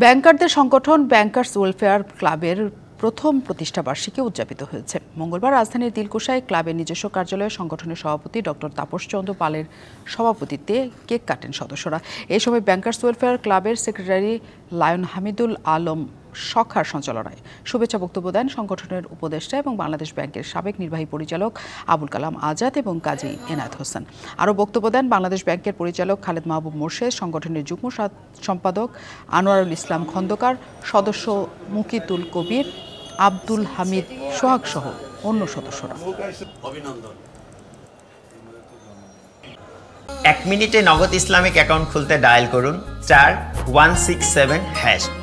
ব্যাংকারদের সংগঠন bankers welfare ক্লাবের প্রথম প্রতিষ্ঠাবার্ষিকী উদযাপিত হয়েছে মঙ্গলবার রাজধানীর দিলকুশায় ক্লাবের নিজস্ব কার্যালয়ে সংগঠনের সভাপতি ডক্টর তাপস চন্দ্র পালের সভাপতিত্বে কেক কাটেন সদস্যরা এ সময় ব্যাংকার্স ওয়েলফেয়ার ক্লাবের সেক্রেটারি লায়ন হামিদুল আলম সখার সঞ্চালনায় শুভেচ্ছা বক্তব্য দেন সংগঠনের উপদেষ্টা এবং বাংলাদেশ ব্যাংকের সাবেক নির্বাহী পরিচালক আবুল কালাম আজাদ এবং কাজী এনায়েত হোসেন আরও বক্তব্য দেন বাংলাদেশ ব্যাংকের পরিচালক খালেদ মাহবুব মোর্শেদ সংগঠনের যুগ্ম সম্পাদক আনোয়ারুল ইসলাম খন্দকার সদস্য মুকিতুল কবির আব্দুল হামিদ সোহাগ সহ অন্য সদস্যরা এক মিনিটে নগদ ইসলামিক অ্যাকাউন্ট খুলতে ডায়াল করুন চার ওয়ান সিক্স সেভেন হ্যাশ